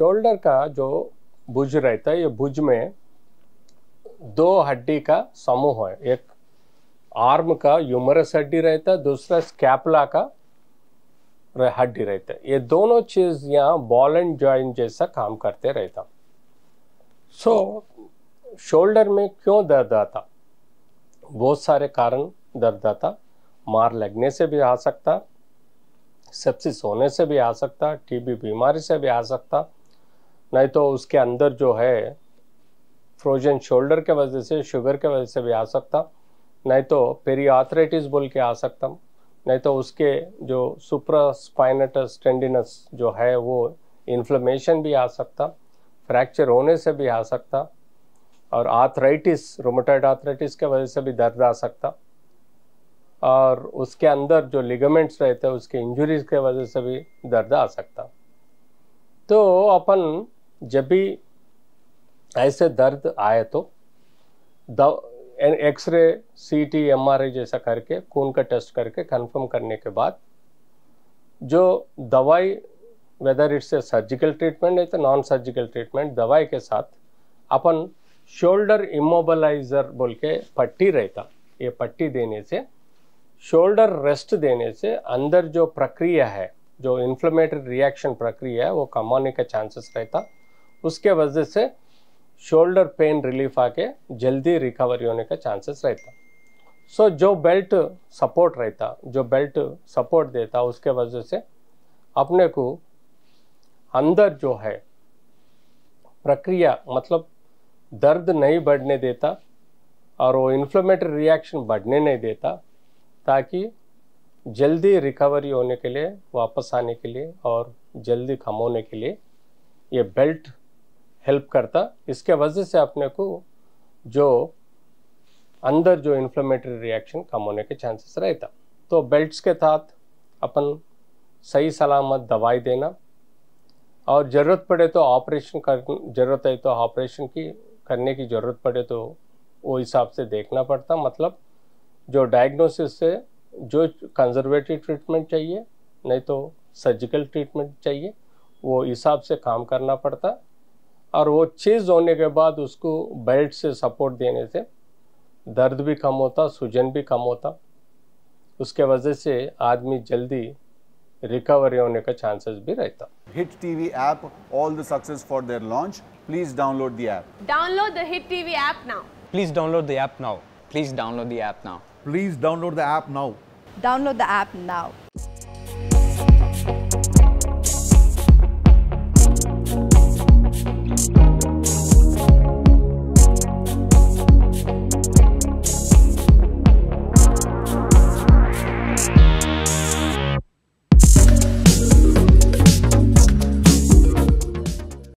shoulder का जो भुज रहता है ये भुज में दो हड्डी का समूह है एक आर्म का यूमरस हड्डी रहता है दूसरा स्कैपला का हड्डी रहता है ये दोनों चीज़ यहाँ बॉल एंड जॉइंट जैसा काम करते रहता सो so, शोल्डर में क्यों दर्द आता बहुत सारे कारण दर्द आता मार लगने से भी आ सकता सबसे सोने से भी आ सकता टीबी बीमारी से भी आ सकता नहीं तो उसके अंदर जो है फ्रोजन शोल्डर के वजह से शुगर के वजह से भी आ सकता नहीं तो पेरीआथराइटिस बोल के आ सकता नहीं तो उसके जो स्पाइनेटस टेंडिनस जो है वो इन्फ्लेमेशन भी आ सकता फ्रैक्चर होने से भी आ सकता और आथराइटिस रोमोटाइड आथराइटिस के वजह से भी दर्द आ सकता और उसके अंदर जो लिगामेंट्स रहते हैं उसके इंजुरीज के वजह से भी दर्द आ सकता तो अपन जब भी ऐसे दर्द आए तो x ray C T M R I जैसा करके खून का टेस्ट करके कंफर्म करने के बाद जो दवाई whether it's a surgical treatment नहीं तो नॉन सर्जिकल ट्रीटमेंट दवाई के साथ अपन शोल्डर इमोबलाइजर बोल के पट्टी रहता ये पट्टी देने से शोल्डर रेस्ट देने से अंदर जो प्रक्रिया है जो इन्फ्लेमेटरी रिएक्शन प्रक्रिया है वो कम होने का चांसेस रहता उसके वजह से शोल्डर पेन रिलीफ आके जल्दी रिकवरी होने का चांसेस रहता सो so, जो बेल्ट सपोर्ट रहता जो बेल्ट सपोर्ट देता उसके वजह से अपने को अंदर जो है प्रक्रिया मतलब दर्द नहीं बढ़ने देता और वो इन्फ्लोमेटरी रिएक्शन बढ़ने नहीं देता ताकि जल्दी रिकवरी होने के लिए वापस आने के लिए और जल्दी कम होने के लिए ये बेल्ट हेल्प करता इसके वजह से अपने को जो अंदर जो इन्फ्लेमेटरी रिएक्शन कम होने के चांसेस रहता तो बेल्ट्स के साथ अपन सही सलामत दवाई देना और ज़रूरत पड़े तो ऑपरेशन कर ज़रूरत है तो ऑपरेशन की करने की ज़रूरत पड़े तो वो हिसाब से देखना पड़ता मतलब जो डायग्नोसिस से जो कंजर्वेटिव ट्रीटमेंट चाहिए नहीं तो सर्जिकल ट्रीटमेंट चाहिए वो हिसाब से काम करना पड़ता और वो चीज होने के बाद उसको बेल्ट से सपोर्ट देने से दर्द भी कम होता सूजन भी कम होता उसके वजह से आदमी जल्दी रिकवरी होने का चांसेस भी रहता hit TV app all the success for their launch please download the app download the hit TV app now please download the app now please download the app now please download the app now download the app now